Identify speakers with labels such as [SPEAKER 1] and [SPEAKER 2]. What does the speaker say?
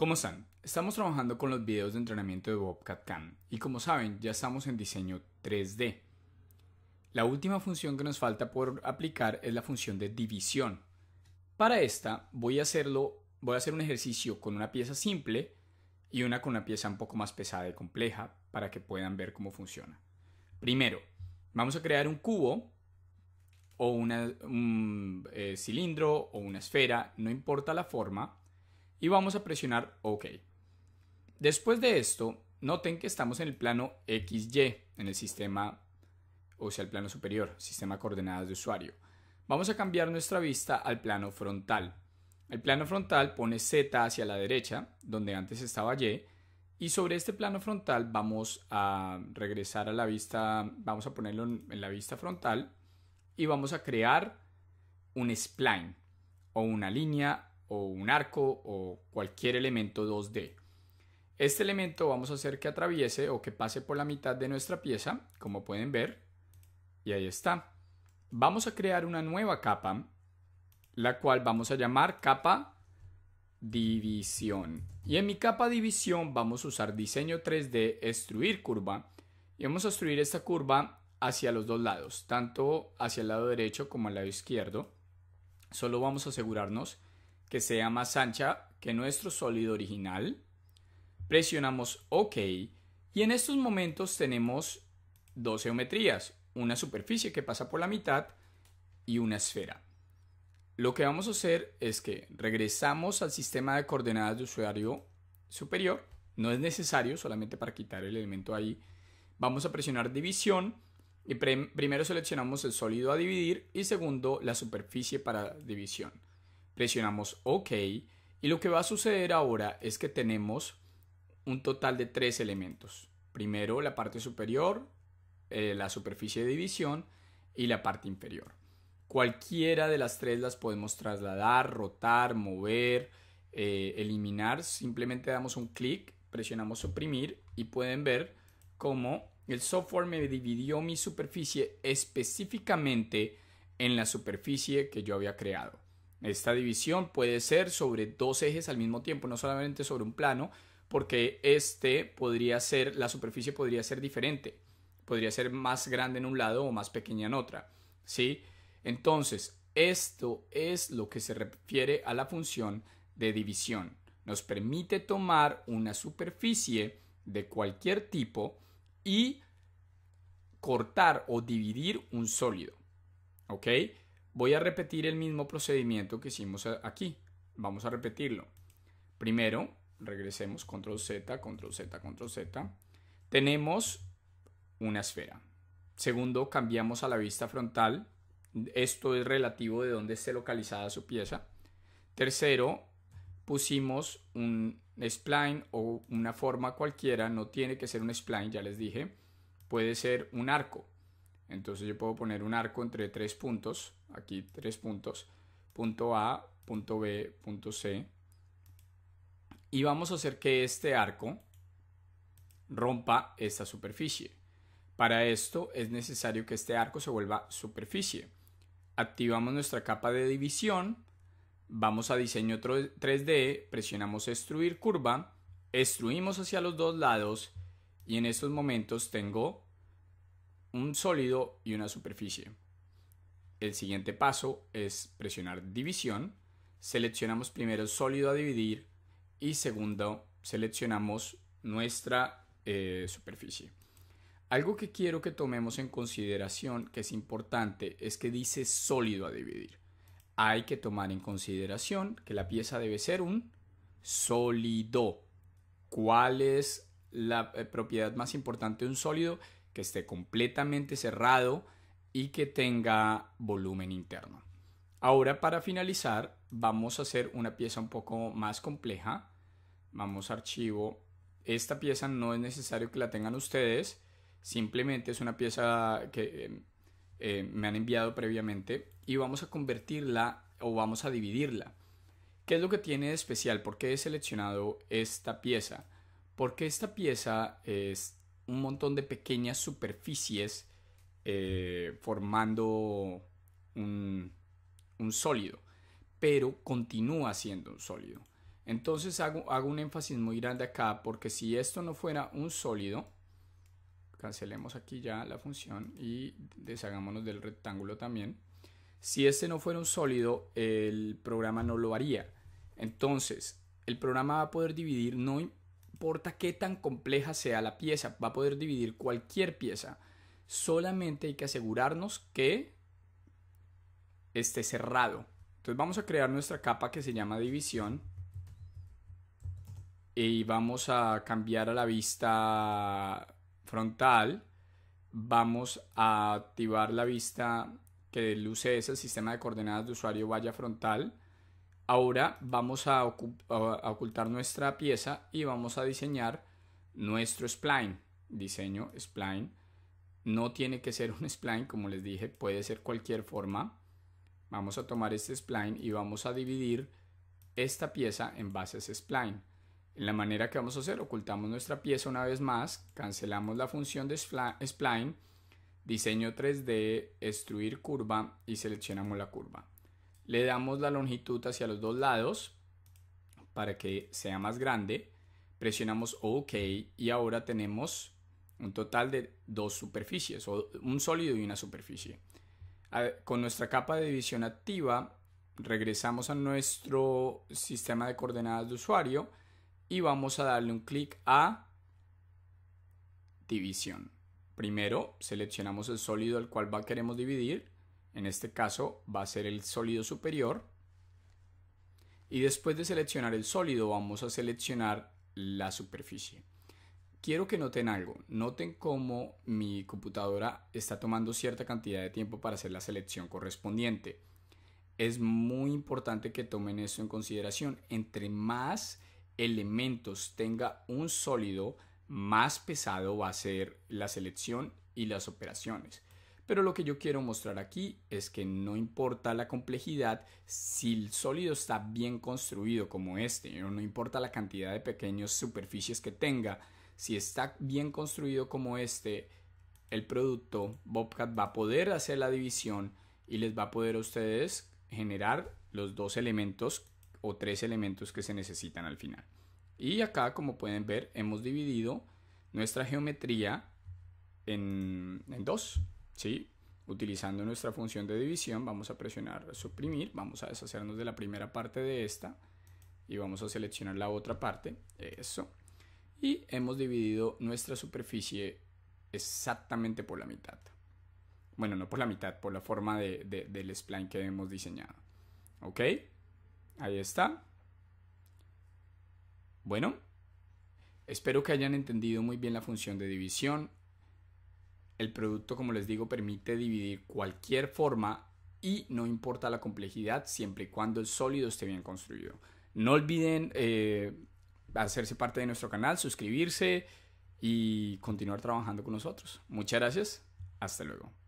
[SPEAKER 1] ¿Cómo están? Estamos trabajando con los videos de entrenamiento de Bobcat Cam y como saben ya estamos en diseño 3D. La última función que nos falta por aplicar es la función de división. Para esta voy a hacerlo, voy a hacer un ejercicio con una pieza simple y una con una pieza un poco más pesada y compleja para que puedan ver cómo funciona. Primero, vamos a crear un cubo o un eh, cilindro o una esfera, no importa la forma y vamos a presionar OK. Después de esto, noten que estamos en el plano XY, en el sistema, o sea, el plano superior, sistema coordenadas de usuario. Vamos a cambiar nuestra vista al plano frontal. El plano frontal pone Z hacia la derecha, donde antes estaba Y, y sobre este plano frontal vamos a regresar a la vista, vamos a ponerlo en la vista frontal y vamos a crear un spline o una línea o un arco o cualquier elemento 2D. Este elemento vamos a hacer que atraviese o que pase por la mitad de nuestra pieza, como pueden ver, y ahí está. Vamos a crear una nueva capa, la cual vamos a llamar capa división. Y en mi capa división vamos a usar diseño 3D, extruir curva, y vamos a extruir esta curva hacia los dos lados, tanto hacia el lado derecho como al lado izquierdo. Solo vamos a asegurarnos que sea más ancha que nuestro sólido original. Presionamos OK y en estos momentos tenemos dos geometrías, una superficie que pasa por la mitad y una esfera. Lo que vamos a hacer es que regresamos al sistema de coordenadas de usuario superior, no es necesario solamente para quitar el elemento ahí. Vamos a presionar división y primero seleccionamos el sólido a dividir y segundo la superficie para división presionamos OK y lo que va a suceder ahora es que tenemos un total de tres elementos. Primero la parte superior, eh, la superficie de división y la parte inferior. Cualquiera de las tres las podemos trasladar, rotar, mover, eh, eliminar. Simplemente damos un clic, presionamos suprimir y pueden ver cómo el software me dividió mi superficie específicamente en la superficie que yo había creado. Esta división puede ser sobre dos ejes al mismo tiempo, no solamente sobre un plano, porque este podría ser, la superficie podría ser diferente, podría ser más grande en un lado o más pequeña en otra, ¿sí? Entonces, esto es lo que se refiere a la función de división. Nos permite tomar una superficie de cualquier tipo y cortar o dividir un sólido, ¿ok? Voy a repetir el mismo procedimiento que hicimos aquí. Vamos a repetirlo. Primero, regresemos control Z, control Z, control Z. Tenemos una esfera. Segundo, cambiamos a la vista frontal. Esto es relativo de dónde esté localizada su pieza. Tercero, pusimos un spline o una forma cualquiera. No tiene que ser un spline, ya les dije. Puede ser un arco. Entonces yo puedo poner un arco entre tres puntos, aquí tres puntos, punto A, punto B, punto C. Y vamos a hacer que este arco rompa esta superficie. Para esto es necesario que este arco se vuelva superficie. Activamos nuestra capa de división, vamos a diseño 3D, presionamos extruir curva, extruimos hacia los dos lados y en estos momentos tengo un sólido y una superficie. El siguiente paso es presionar división. Seleccionamos primero sólido a dividir y segundo seleccionamos nuestra eh, superficie. Algo que quiero que tomemos en consideración que es importante es que dice sólido a dividir. Hay que tomar en consideración que la pieza debe ser un sólido. ¿Cuál es la eh, propiedad más importante de un sólido? que esté completamente cerrado y que tenga volumen interno. Ahora para finalizar vamos a hacer una pieza un poco más compleja. Vamos a archivo. Esta pieza no es necesario que la tengan ustedes. Simplemente es una pieza que eh, eh, me han enviado previamente y vamos a convertirla o vamos a dividirla. ¿Qué es lo que tiene de especial? ¿Por qué he seleccionado esta pieza? Porque esta pieza es un montón de pequeñas superficies eh, formando un, sólido, pero continúa siendo un sólido. Entonces hago, hago un énfasis muy grande acá porque si esto no fuera un sólido, cancelemos aquí ya la función y deshagámonos del rectángulo también. Si este no fuera un sólido, el programa no lo haría. Entonces, el programa va a poder dividir no, importa qué tan compleja sea la pieza, va a poder dividir cualquier pieza. Solamente hay que asegurarnos que esté cerrado. Entonces vamos a crear nuestra capa que se llama división. Y vamos a cambiar a la vista frontal. Vamos a activar la vista que luce ese sistema de coordenadas de usuario vaya frontal. Ahora vamos a, ocultar nuestra pieza y vamos a diseñar nuestro spline. Diseño spline. No tiene que ser un spline, como les dije, puede ser cualquier forma. Vamos a tomar este spline y vamos a dividir esta pieza en bases spline. En la manera que vamos a hacer, ocultamos nuestra pieza una vez más, cancelamos la función de spline, diseño 3D, extruir curva y seleccionamos la curva. Le damos la longitud hacia los dos lados para que sea más grande. Presionamos OK y ahora tenemos un total de dos superficies, o un sólido y una superficie. Con nuestra capa de división activa, regresamos a nuestro sistema de coordenadas de usuario y vamos a darle un clic a división. Primero seleccionamos el sólido al cual va, queremos dividir en este caso va a ser el sólido superior. Y después de seleccionar el sólido vamos a seleccionar la superficie. Quiero que noten algo, noten cómo mi computadora está tomando cierta cantidad de tiempo para hacer la selección correspondiente. Es muy importante que tomen eso en consideración. Entre más elementos tenga un sólido, más pesado va a ser la selección y las operaciones. Pero lo que yo quiero mostrar aquí es que no importa la complejidad, si el sólido está bien construido como este, no importa la cantidad de pequeñas superficies que tenga, si está bien construido como este, el producto Bobcat va a poder hacer la división y les va a poder a ustedes generar los dos elementos o tres elementos que se necesitan al final. Y acá, como pueden ver, hemos dividido nuestra geometría en, en dos. ¿sí? Utilizando nuestra función de división vamos a presionar suprimir, vamos a deshacernos de la primera parte de esta y vamos a seleccionar la otra parte, eso. Y hemos dividido nuestra superficie exactamente por la mitad. Bueno, no por la mitad, por la forma del spline que hemos diseñado. ¿Ok? Ahí está. Bueno, espero que hayan entendido muy bien la función de división. El producto, como les digo, permite dividir cualquier forma y no importa la complejidad siempre y cuando el sólido esté bien construido. No olviden eh, hacerse parte de nuestro canal, suscribirse y continuar trabajando con nosotros. Muchas gracias. Hasta luego.